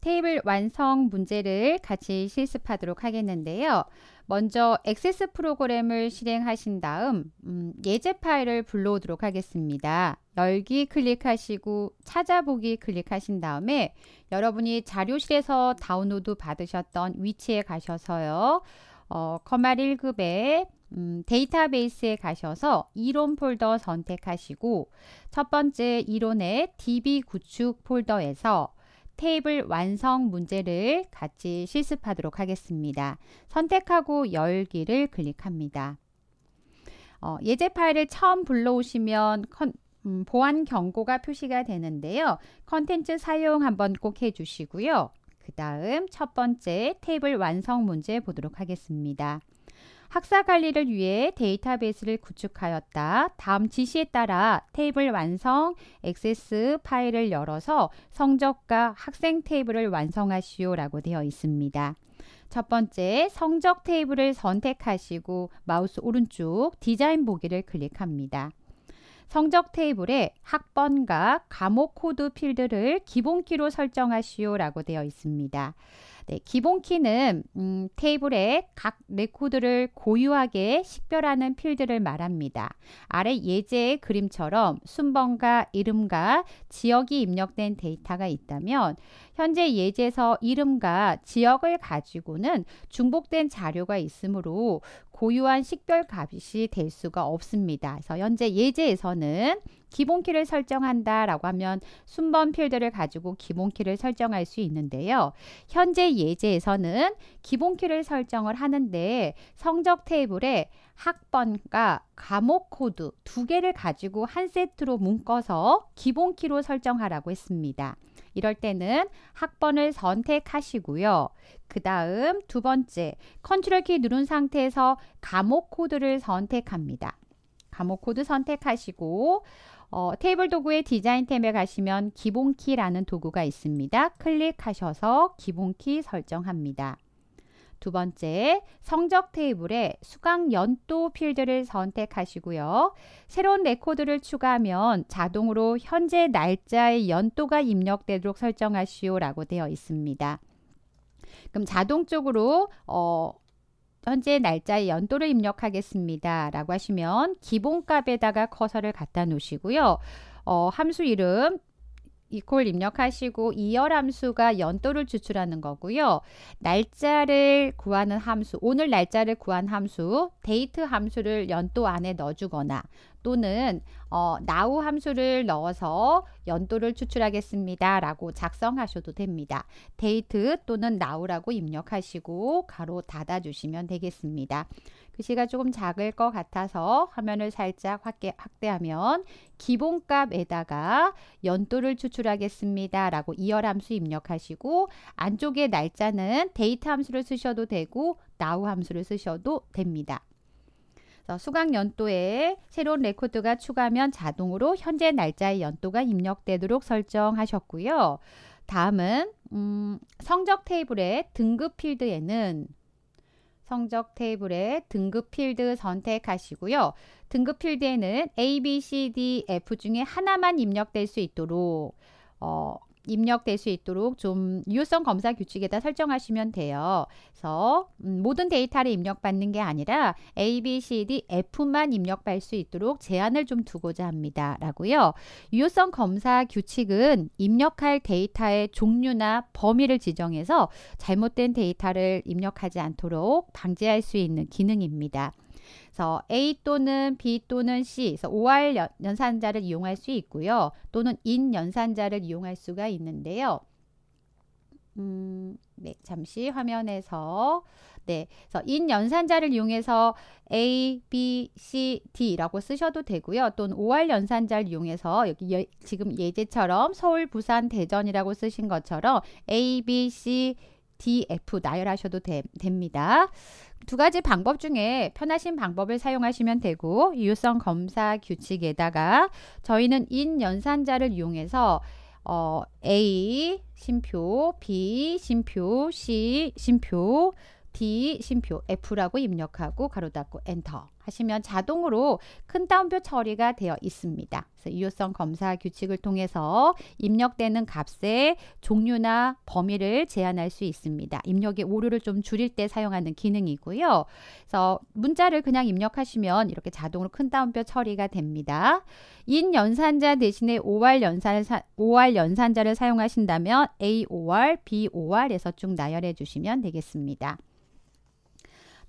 테이블 완성 문제를 같이 실습하도록 하겠는데요. 먼저 액세스 프로그램을 실행하신 다음 음, 예제 파일을 불러오도록 하겠습니다. 열기 클릭하시고 찾아보기 클릭하신 다음에 여러분이 자료실에서 다운로드 받으셨던 위치에 가셔서요. 어, 커말 1급에 음, 데이터베이스에 가셔서 이론 폴더 선택하시고 첫 번째 이론의 DB 구축 폴더에서 테이블 완성 문제를 같이 실습하도록 하겠습니다. 선택하고 열기를 클릭합니다. 어, 예제 파일을 처음 불러오시면 컨, 음, 보안 경고가 표시가 되는데요. 컨텐츠 사용 한번 꼭 해주시고요. 그 다음 첫 번째 테이블 완성 문제 보도록 하겠습니다. 학사 관리를 위해 데이터베이스를 구축하였다. 다음 지시에 따라 테이블 완성, 액세스 파일을 열어서 성적과 학생 테이블을 완성하시오 라고 되어 있습니다. 첫 번째 성적 테이블을 선택하시고 마우스 오른쪽 디자인 보기를 클릭합니다. 성적 테이블에 학번과 과목 코드 필드를 기본키로 설정하시오 라고 되어 있습니다. 네, 기본 키는 음, 테이블에 각 레코드를 고유하게 식별하는 필드를 말합니다. 아래 예제의 그림처럼 순번과 이름과 지역이 입력된 데이터가 있다면 현재 예제에서 이름과 지역을 가지고는 중복된 자료가 있으므로 고유한 식별 값이 될 수가 없습니다. 그래서 현재 예제에서는 기본키를 설정한다 라고 하면 순번 필드를 가지고 기본키를 설정할 수 있는데요. 현재 예제에서는 기본키를 설정을 하는데 성적 테이블에 학번과 과목 코드 두 개를 가지고 한 세트로 묶어서 기본키로 설정하라고 했습니다. 이럴 때는 학번을 선택하시고요. 그 다음 두 번째, 컨트롤 키 누른 상태에서 과목 코드를 선택합니다. 과목 코드 선택하시고 어, 테이블 도구의 디자인템에 가시면 기본키라는 도구가 있습니다. 클릭하셔서 기본키 설정합니다. 두 번째, 성적 테이블에 수강 연도 필드를 선택하시고요. 새로운 레코드를 추가하면 자동으로 현재 날짜의 연도가 입력되도록 설정하시오라고 되어 있습니다. 그럼 자동적으로 어, 현재 날짜의 연도를 입력하겠습니다. 라고 하시면 기본값에다가 커서를 갖다 놓으시고요. 어, 함수 이름 이퀄 입력하시고 이열 함수가 연도를 추출하는 거고요. 날짜를 구하는 함수, 오늘 날짜를 구한 함수, 데이트 함수를 연도 안에 넣어주거나 또는 어, now 함수를 넣어서 연도를 추출하겠습니다. 라고 작성하셔도 됩니다. 데이트 또는 now라고 입력하시고 가로 닫아주시면 되겠습니다. 글씨가 그 조금 작을 것 같아서 화면을 살짝 확대, 하면 기본값에다가 연도를 추출하겠습니다. 라고 이열 함수 입력하시고 안쪽에 날짜는 데이트 함수를 쓰셔도 되고 now 함수를 쓰셔도 됩니다. 수강 연도에 새로운 레코드가 추가면 하 자동으로 현재 날짜의 연도가 입력되도록 설정하셨고요. 다음은 음, 성적 테이블의 등급 필드에는 성적 테이블의 등급 필드 선택하시고요. 등급 필드에는 A, B, C, D, F 중에 하나만 입력될 수 있도록 어, 입력될 수 있도록 좀 유효성 검사 규칙에다 설정하시면 돼요. 그래서 음, 모든 데이터를 입력받는 게 아니라 A, B, C, D, F만 입력받을 수 있도록 제한을 좀 두고자 합니다. 라고요. 유효성 검사 규칙은 입력할 데이터의 종류나 범위를 지정해서 잘못된 데이터를 입력하지 않도록 방지할 수 있는 기능입니다. 그래서 A 또는 B 또는 C, 그래서 OR 연, 산자를 이용할 수 있고요. 또는 IN 연산자를 이용할 수가 있는데요. 음, 네, 잠시 화면에서 네, 그래서 인 연산자를 이용해서 A, B, C, D라고 쓰셔도 되고요. 또는 OR 연산자를 이용해서 여기 예, 지금 예제처럼 서울, 부산, 대전이라고 쓰신 것처럼 A, B, C, DF 나열하셔도 되, 됩니다. 두 가지 방법 중에 편하신 방법을 사용하시면 되고 유효성 검사 규칙에다가 저희는 인 연산자를 이용해서 어, A 심표, B 심표, C 심표, D 심표, F라고 입력하고 가로 닫고 엔터. 하시면 자동으로 큰 따옴표 처리가 되어 있습니다. 그래서 이효성 검사 규칙을 통해서 입력되는 값의 종류나 범위를 제한할 수 있습니다. 입력의 오류를 좀 줄일 때 사용하는 기능이고요. 그래서 문자를 그냥 입력하시면 이렇게 자동으로 큰 따옴표 처리가 됩니다. 인 연산자 대신에 OR 연산 사, OR 연산자를 사용하신다면 AOR, BOR에서 쭉 나열해 주시면 되겠습니다.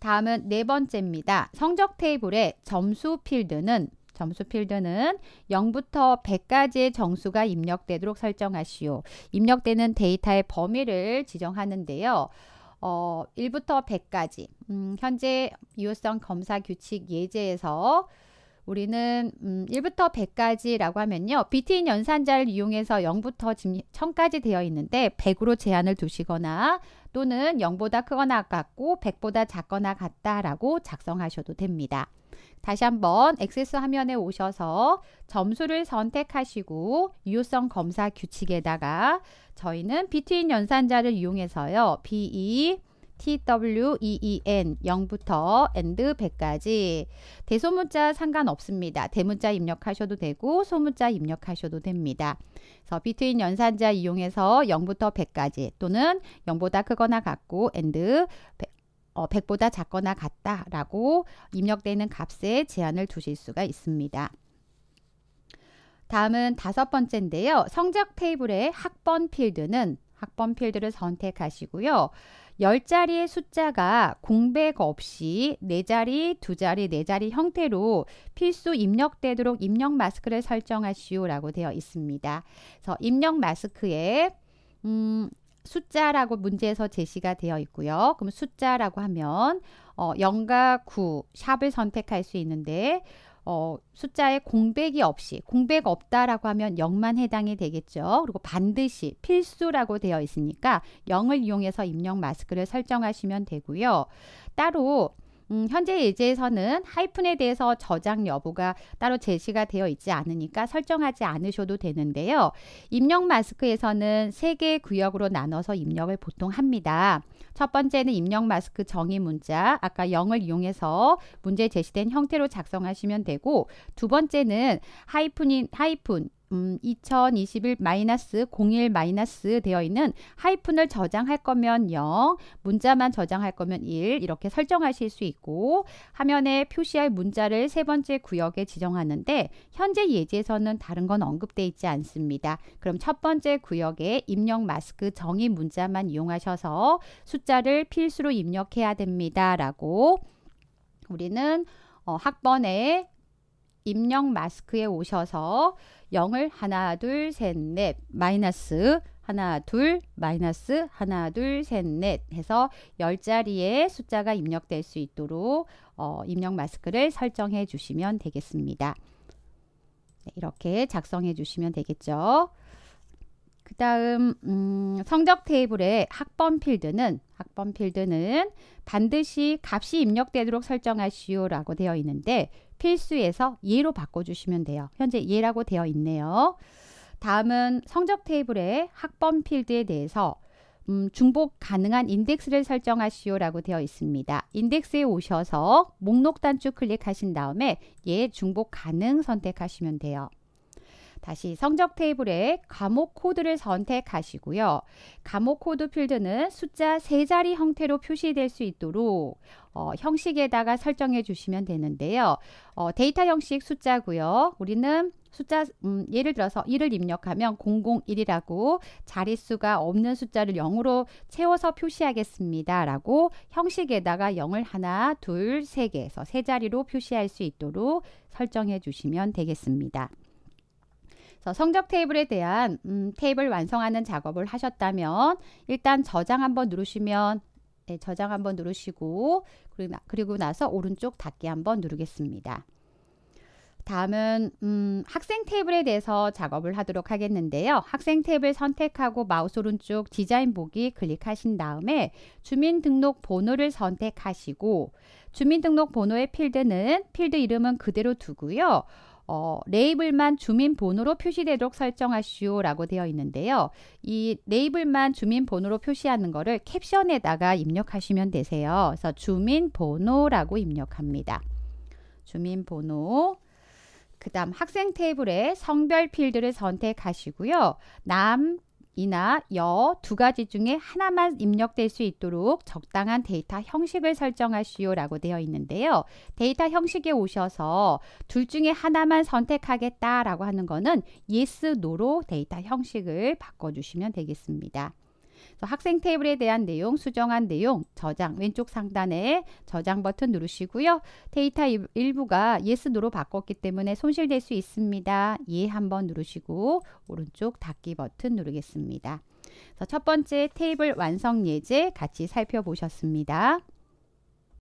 다음은 네 번째입니다. 성적 테이블의 점수 필드는 점수 필드는 0부터 100까지의 정수가 입력되도록 설정하시오. 입력되는 데이터의 범위를 지정하는데요. 어, 1부터 100까지 음, 현재 유효성 검사 규칙 예제에서 우리는 음, 1부터 100까지라고 하면요. BTN 연산자를 이용해서 0부터 1000까지 되어 있는데 100으로 제한을 두시거나 또는 0보다 크거나 같고 100보다 작거나 같다라고 작성하셔도 됩니다. 다시 한번 액세스 화면에 오셔서 점수를 선택하시고 유효성 검사 규칙에다가 저희는 비트윈 연산자를 이용해서요. BE TWEEN 0부터 and 100까지 대소문자 상관없습니다. 대문자 입력하셔도 되고 소문자 입력하셔도 됩니다. 그래서 비트윈 연산자 이용해서 0부터 100까지 또는 0보다 크거나 같고 and 100, 어, 100보다 작거나 같다 라고 입력되는 값에 제한을 두실 수가 있습니다. 다음은 다섯 번째인데요. 성적 테이블의 학번 필드는 학번 필드를 선택하시고요. 10자리의 숫자가 공백 없이 4자리, 2자리, 4자리 형태로 필수 입력되도록 입력 마스크를 설정하시오라고 되어 있습니다. 그래서 입력 마스크에 음, 숫자라고 문제에서 제시가 되어 있고요. 그럼 숫자라고 하면 어, 0과 9, 샵을 선택할 수 있는데 어, 숫자에 공백이 없이 공백 없다라고 하면 0만 해당이 되겠죠. 그리고 반드시 필수라고 되어 있으니까 0을 이용해서 입력 마스크를 설정하시면 되고요. 따로 음, 현재 예제에서는 하이픈에 대해서 저장 여부가 따로 제시가 되어 있지 않으니까 설정하지 않으셔도 되는데요. 입력 마스크에서는 세개의 구역으로 나눠서 입력을 보통 합니다. 첫 번째는 입력 마스크 정의 문자, 아까 0을 이용해서 문제 제시된 형태로 작성하시면 되고 두 번째는 하이픈인 하이픈 음, 2021 마이너스 01 마이너스 되어 있는 하이픈을 저장할 거면 0, 문자만 저장할 거면 1 이렇게 설정하실 수 있고 화면에 표시할 문자를 세 번째 구역에 지정하는데 현재 예제에서는 다른 건언급되어 있지 않습니다. 그럼 첫 번째 구역에 입력 마스크 정의 문자만 이용하셔서 숫자를 필수로 입력해야 됩니다. 라고 우리는 어, 학번에 입력 마스크에 오셔서 0을 하나 둘 셋넷 마이너스 하나 둘 마이너스 하나 둘셋 넷 해서 1 0자리의 숫자가 입력될 수 있도록 어, 입력 마스크를 설정해 주시면 되겠습니다. 네, 이렇게 작성해 주시면 되겠죠. 그 다음 음, 성적 테이블의 학번 필드는 학번 필드는 반드시 값이 입력되도록 설정하시오 라고 되어 있는데 필수에서 예로 바꿔주시면 돼요. 현재 예라고 되어 있네요. 다음은 성적 테이블의 학번 필드에 대해서 음, 중복 가능한 인덱스를 설정하시오라고 되어 있습니다. 인덱스에 오셔서 목록 단축 클릭하신 다음에 예 중복 가능 선택하시면 돼요. 다시 성적 테이블에 과목 코드를 선택하시고요. 과목 코드 필드는 숫자 세자리 형태로 표시될 수 있도록 어, 형식에다가 설정해 주시면 되는데요. 어, 데이터 형식 숫자고요. 우리는 숫자 음, 예를 들어서 1을 입력하면 001이라고 자릿수가 없는 숫자를 0으로 채워서 표시하겠습니다. 라고 형식에다가 0을 하나, 둘, 세 개에서 세 자리로 표시할 수 있도록 설정해 주시면 되겠습니다. 성적 테이블에 대한 음, 테이블 완성하는 작업을 하셨다면 일단 저장 한번 누르시면 네, 저장 한번 누르시고 그리고, 나, 그리고 나서 오른쪽 닫기 한번 누르겠습니다. 다음은 음, 학생 테이블에 대해서 작업을 하도록 하겠는데요. 학생 탭을 선택하고 마우스 오른쪽 디자인 보기 클릭하신 다음에 주민등록번호를 선택하시고 주민등록번호의 필드는 필드 이름은 그대로 두고요. 어, 레이블만 주민번호로 표시되도록 설정하시오라고 되어 있는데요. 이 레이블만 주민번호로 표시하는 거를 캡션에다가 입력하시면 되세요. 그래서 주민번호라고 입력합니다. 주민번호 그 다음 학생 테이블에 성별 필드를 선택하시고요. 남, 이나 여 두 가지 중에 하나만 입력될 수 있도록 적당한 데이터 형식을 설정하시오 라고 되어 있는데요. 데이터 형식에 오셔서 둘 중에 하나만 선택하겠다 라고 하는 거는 yes, no로 데이터 형식을 바꿔주시면 되겠습니다. 학생 테이블에 대한 내용, 수정한 내용, 저장 왼쪽 상단에 저장 버튼 누르시고요. 데이터 일부가 예스노로 바꿨기 때문에 손실될 수 있습니다. 예 한번 누르시고 오른쪽 닫기 버튼 누르겠습니다. 첫 번째 테이블 완성 예제 같이 살펴보셨습니다.